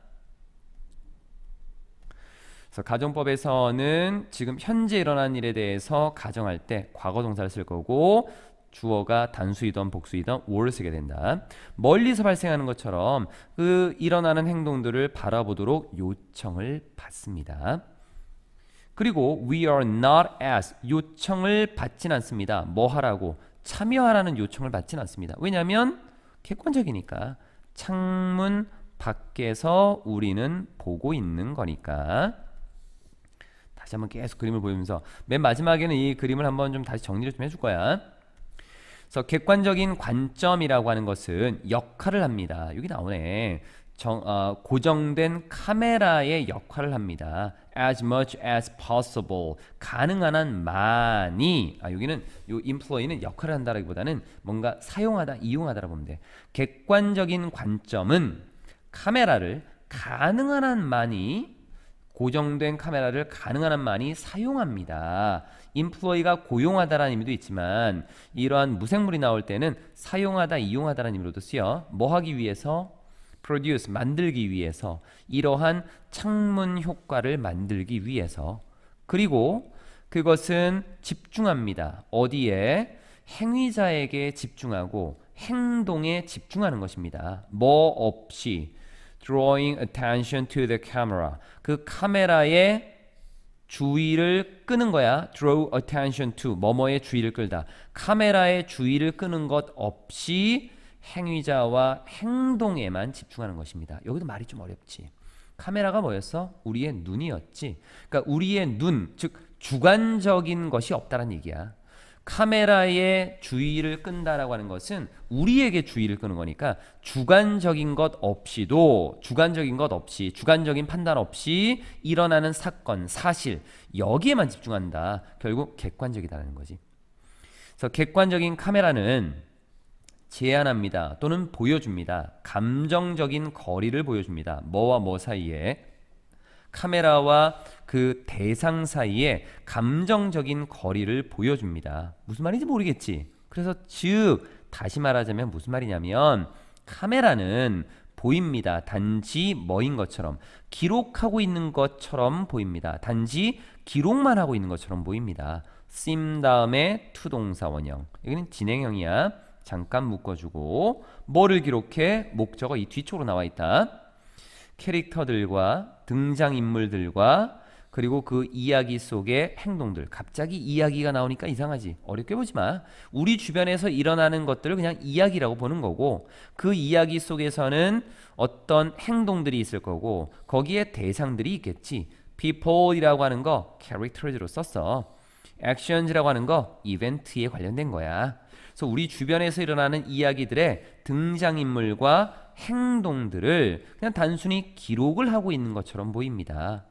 그래서 가정법에서는 지금 현재 일어난 일에 대해서 가정할 때 과거 동사를 쓸 거고 주어가 단수이던 복수이던 we를 쓰게 된다. 멀리서 발생하는 것처럼 그 일어나는 행동들을 바라보도록 요청을 받습니다. 그리고 we are not as 요청을 받진 않습니다. 뭐 하라고 참여하라는 요청을 받진 않습니다. 왜냐하면 객관적이니까 창문 밖에서 우리는 보고 있는 거니까 다시 한번 계속 그림을 보면서 이맨 마지막에는 이 그림을 한번 좀 다시 정리를 좀 해줄 거야. 그래서 객관적인 관점이라고 하는 것은 역할을 합니다. 여기 나오네. 정, 어, 고정된 카메라의 역할을 합니다. as much as possible 가능한 한 많이 아 여기는 요 employee는 역할을 한다기보다는 뭔가 사용하다 이용하다라 보면 돼. 객관적인 관점은 카메라를 가능한 한 많이 고정된 카메라를 가능한 한 많이 사용합니다. 인플로이가 고용하다라는 의미도 있지만 이러한 무생물이 나올 때는 사용하다, 이용하다라는 의미로도 쓰여 뭐 하기 위해서? p r o d 만들기 위해서 이러한 창문 효과를 만들기 위해서 그리고 그것은 집중합니다. 어디에? 행위자에게 집중하고 행동에 집중하는 것입니다. 뭐 없이 drawing attention to the camera. 그 카메라에 주의를 끄는 거야. draw attention to 뭐뭐의 주의를 끌다. 카메라에 주의를 끄는 것 없이 행위자와 행동에만 집중하는 것입니다. 여기도 말이 좀 어렵지. 카메라가 뭐였어? 우리의 눈이었지. 그러니까 우리의 눈, 즉 주관적인 것이 없다는 얘기야. 카메라에 주의를 끈다라고 하는 것은 우리에게 주의를 끄는 거니까 주관적인 것 없이도 주관적인 것 없이 주관적인 판단 없이 일어나는 사건 사실 여기에만 집중한다 결국 객관적이다라는 거지 그래서 객관적인 카메라는 제한합니다 또는 보여줍니다 감정적인 거리를 보여줍니다 뭐와 뭐 사이에 카메라와 그 대상 사이에 감정적인 거리를 보여줍니다. 무슨 말인지 모르겠지. 그래서 즉 다시 말하자면 무슨 말이냐면 카메라는 보입니다. 단지 뭐인 것처럼 기록하고 있는 것처럼 보입니다. 단지 기록만 하고 있는 것처럼 보입니다. 심 다음에 투동사 원형. 여기는 진행형이야. 잠깐 묶어주고 뭐를 기록해? 목적어 이 뒤쪽으로 나와 있다. 캐릭터들과 등장인물들과 그리고 그 이야기 속의 행동들 갑자기 이야기가 나오니까 이상하지 어렵게 보지 마 우리 주변에서 일어나는 것들을 그냥 이야기라고 보는 거고 그 이야기 속에서는 어떤 행동들이 있을 거고 거기에 대상들이 있겠지 people이라고 하는 거 characters로 썼어 actions라고 하는 거 이벤트에 관련된 거야 그래서 우리 주변에서 일어나는 이야기들의 등장인물과 행동들을 그냥 단순히 기록을 하고 있는 것처럼 보입니다.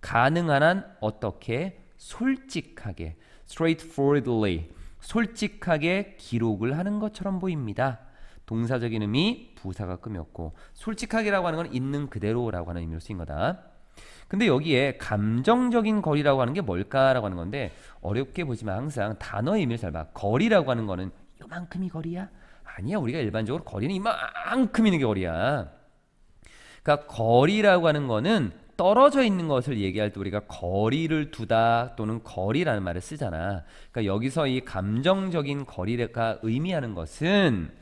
가능한 한 어떻게 솔직하게 straightforwardly 솔직하게 기록을 하는 것처럼 보입니다. 동사적인 의미 부사가 꾸몄고 솔직하게라고 하는 건 있는 그대로라고 하는 의미로 쓰인 거다. 근데 여기에 감정적인 거리라고 하는 게 뭘까라고 하는 건데 어렵게 보지만 항상 단어 의미를 잘 봐. 거리라고 하는 거는 요만큼이 거리야? 아니야. 우리가 일반적으로 거리는 이만큼 있는 게 거리야. 그러니까 거리라고 하는 거는 떨어져 있는 것을 얘기할 때 우리가 거리를 두다 또는 거리라는 말을 쓰잖아. 그러니까 여기서 이 감정적인 거리가 의미하는 것은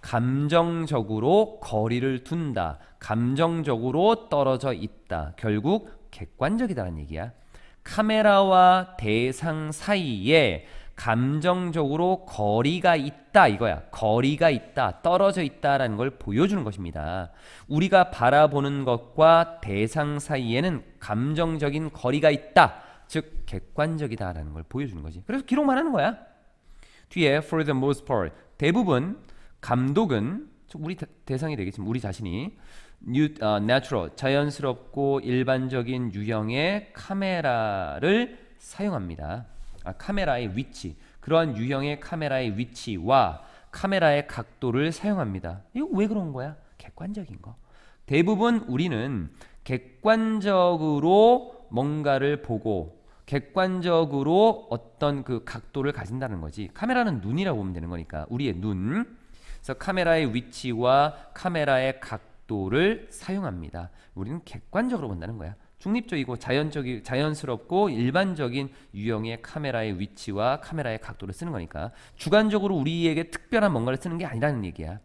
감정적으로 거리를 둔다. 감정적으로 떨어져 있다. 결국 객관적이다라는 얘기야. 카메라와 대상 사이에 감정적으로 거리가 있다 이거야. 거리가 있다, 떨어져 있다라는 걸 보여주는 것입니다. 우리가 바라보는 것과 대상 사이에는 감정적인 거리가 있다. 즉 객관적이다라는 걸 보여주는 거지. 그래서 기록만 하는 거야. 뒤에 for the most part 대부분 감독은 우리 대상이 되겠지 우리 자신이 뉴, 어, natural 자연스럽고 일반적인 유형의 카메라를 사용합니다. 아, 카메라의 위치 그러한 유형의 카메라의 위치와 카메라의 각도를 사용합니다. 이거 왜 그런 거야? 객관적인 거. 대부분 우리는 객관적으로 뭔가를 보고 객관적으로 어떤 그 각도를 가진다는 거지. 카메라는 눈이라고 보면 되는 거니까 우리의 눈. 그래서 카메라의 위치와 카메라의 각도를 사용합니다. 우리는 객관적으로 본다는 거야. 중립적이고 자연적이 자연스럽고 일반적인 유형의 카메라의 위치와 카메라의 각도를 쓰는 거니까 주관적으로 우리에게 특별한 뭔가를 쓰는 게 아니라는 얘기야.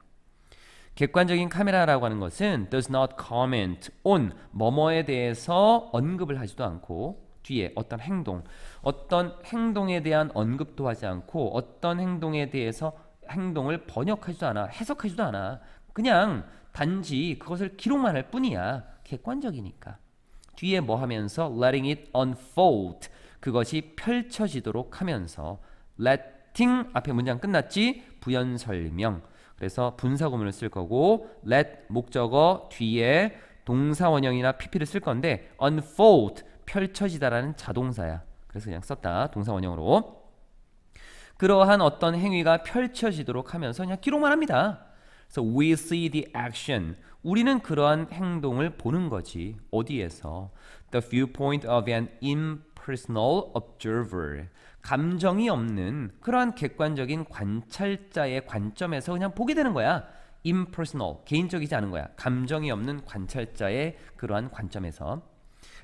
객관적인 카메라라고 하는 것은 does not comment on 뭐뭐에 대해서 언급을 하지도 않고 뒤에 어떤 행동, 어떤 행동에 대한 언급도 하지 않고 어떤 행동에 대해서 행동을 번역하지도 않아, 해석하지도 않아. 그냥 단지 그것을 기록만 할 뿐이야. 객관적이니까. 뒤에 뭐 하면서 letting it unfold 그것이 펼쳐지도록 하면서 letting 앞에 문장 끝났지 부연 설명 그래서 분사구문을 쓸 거고 let 목적어 뒤에 동사 원형이나 pp를 쓸 건데 unfold 펼쳐지다라는 자동사야 그래서 그냥 썼다 동사 원형으로 그러한 어떤 행위가 펼쳐지도록 하면서 그냥 기록만 합니다 So we see the action. 우리는 그러한 행동을 보는 거지. 어디에서? The viewpoint of an impersonal observer. 감정이 없는 그러한 객관적인 관찰자의 관점에서 그냥 보게 되는 거야. impersonal, 개인적이지 않은 거야. 감정이 없는 관찰자의 그러한 관점에서.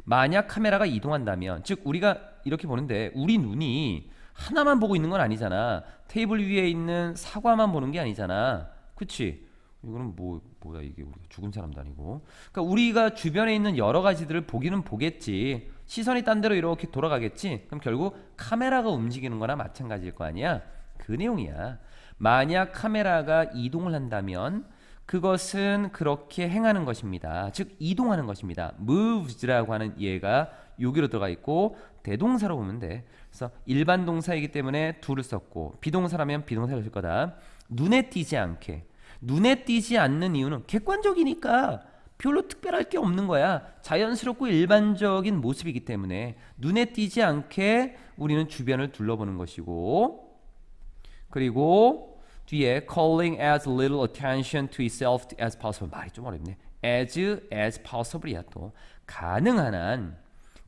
만약 카메라가 이동한다면, 즉 우리가 이렇게 보는데 우리 눈이 하나만 보고 있는 건 아니잖아. 테이블 위에 있는 사과만 보는 게 아니잖아. 그치? 이거는 뭐 뭐야 이게 우리가 죽은 사람도 아니고. 그러니까 우리가 주변에 있는 여러 가지들을 보기는 보겠지. 시선이 딴 데로 이렇게 돌아가겠지. 그럼 결국 카메라가 움직이는 거나 마찬가지일 거 아니야. 그 내용이야. 만약 카메라가 이동을 한다면 그것은 그렇게 행하는 것입니다. 즉 이동하는 것입니다. moves라고 하는 얘가 여기로 들어가 있고 대동사로 보면 돼. 그래서 일반 동사이기 때문에 둘을 썼고 비동사라면 비동사를 쓸 거다. 눈에 띄지 않게 눈에 띄지 않는 이유는 객관적이니까 별로 특별할 게 없는 거야. 자연스럽고 일반적인 모습이기 때문에 눈에 띄지 않게 우리는 주변을 둘러보는 것이고 그리고 뒤에 calling as little attention to itself as possible 말이 좀 어렵네. as as possible이야 또 가능한 한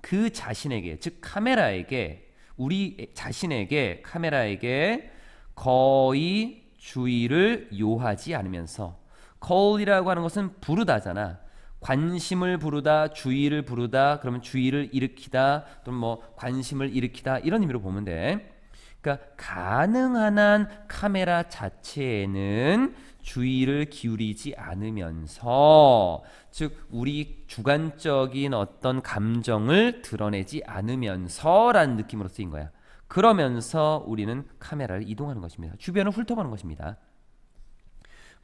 그 자신에게 즉 카메라에게 우리 자신에게 카메라에게 거의 주의를 요하지 않으면서 call이라고 하는 것은 부르다잖아. 관심을 부르다, 주의를 부르다, 그러면 주의를 일으키다, 또는 뭐 관심을 일으키다 이런 의미로 보면 돼. 그러니까 가능한 한 카메라 자체에는 주의를 기울이지 않으면서 즉 우리 주관적인 어떤 감정을 드러내지 않으면서 라는 느낌으로 쓰인 거야. 그러면서 우리는 카메라를 이동하는 것입니다. 주변을 훑어보는 것입니다.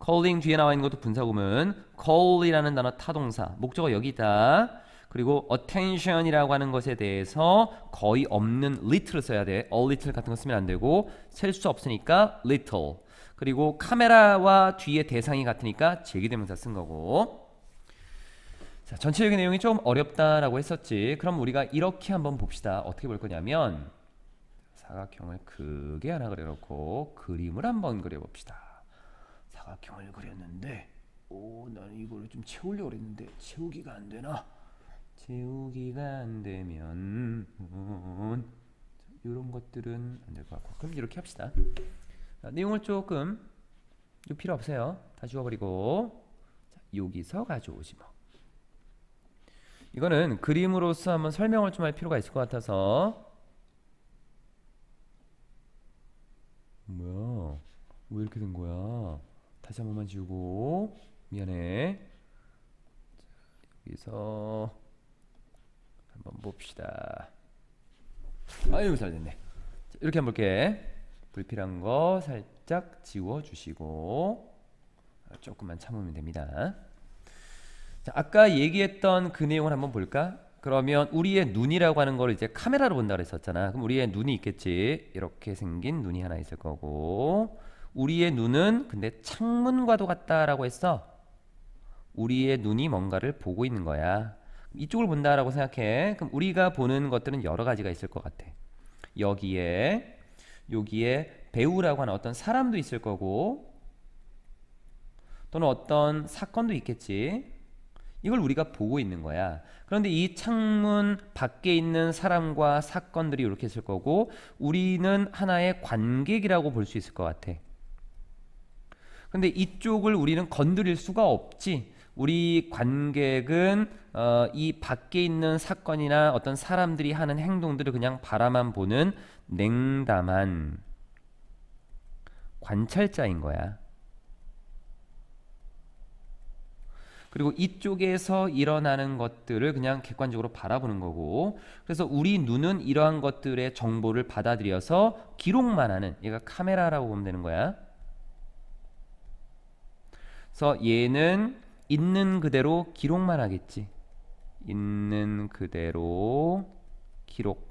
calling 뒤에 나와 있는 것도 분사구문 call이라는 단어 타동사 목적어 여기다 그리고 attention이라고 하는 것에 대해서 거의 없는 little를 써야 돼 all little 같은 거 쓰면 안 되고 셀 수 없으니까 little 그리고 카메라와 뒤에 대상이 같으니까 제기대명사 쓴 거고 자 전체적인 내용이 좀 어렵다라고 했었지 그럼 우리가 이렇게 한번 봅시다 어떻게 볼 거냐면 사각형을 크게 하나 그려놓고 그림을 한번 그려봅시다. 사각형을 그렸는데 오 나는 이거를 좀 채우려고 했는데 채우기가 안 되나? 채우기가 안 되면 음, 이런 것들은 안 될 것 같고 그럼 이렇게 합시다. 자, 내용을 조금 필요 없어요. 다 지워버리고 자, 여기서 가져오지 뭐. 이거는 그림으로서 한번 설명을 좀 할 필요가 있을 것 같아서 뭐야? 왜 이렇게 된 거야? 다시 한 번만 지우고 미안해. 여기서 한번 봅시다. 아유 잘 됐네. 자, 이렇게 한번 볼게. 불필요한 거 살짝 지워주시고 아, 조금만 참으면 됩니다. 자, 아까 얘기했던 그 내용을 한번 볼까? 그러면 우리의 눈이라고 하는 걸 이제 카메라로 본다 그랬었잖아. 그럼 우리의 눈이 있겠지. 이렇게 생긴 눈이 하나 있을 거고. 우리의 눈은 근데 창문과도 같다라고 했어. 우리의 눈이 뭔가를 보고 있는 거야. 이쪽을 본다라고 생각해. 그럼 우리가 보는 것들은 여러 가지가 있을 것 같아. 여기에 여기에 배우라고 하는 어떤 사람도 있을 거고 또는 어떤 사건도 있겠지. 이걸 우리가 보고 있는 거야. 그런데 이 창문 밖에 있는 사람과 사건들이 이렇게 있을 거고 우리는 하나의 관객이라고 볼 수 있을 것 같아. 그런데 이쪽을 우리는 건드릴 수가 없지. 우리 관객은 어, 이 밖에 있는 사건이나 어떤 사람들이 하는 행동들을 그냥 바라만 보는 냉담한 관찰자인 거야. 그리고 이쪽에서 일어나는 것들을 그냥 객관적으로 바라보는 거고 그래서 우리 눈은 이러한 것들의 정보를 받아들여서 기록만 하는 얘가 카메라라고 보면 되는 거야 그래서 얘는 있는 그대로 기록만 하겠지 있는 그대로 기록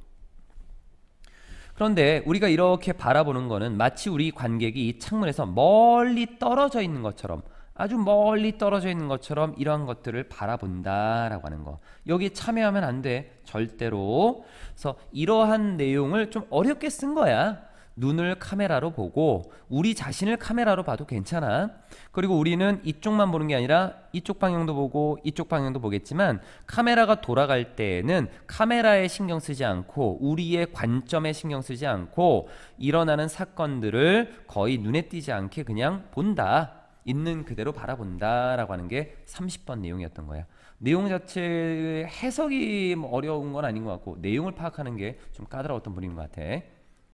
그런데 우리가 이렇게 바라보는 거는 마치 우리 관객이 이 창문에서 멀리 떨어져 있는 것처럼 아주 멀리 떨어져 있는 것처럼 이러한 것들을 바라본다라고 하는 거. 여기 참여하면 안 돼. 절대로. 그래서 이러한 내용을 좀 어렵게 쓴 거야. 눈을 카메라로 보고 우리 자신을 카메라로 봐도 괜찮아. 그리고 우리는 이쪽만 보는 게 아니라 이쪽 방향도 보고 이쪽 방향도 보겠지만 카메라가 돌아갈 때에는 카메라에 신경 쓰지 않고 우리의 관점에 신경 쓰지 않고 일어나는 사건들을 거의 눈에 띄지 않게 그냥 본다. 있는 그대로 바라본다라고 하는 게 30번 내용이었던 거야. 내용 자체 해석이 뭐 어려운 건 아닌 것 같고 내용을 파악하는 게 좀 까다로웠던 분인 것 같아.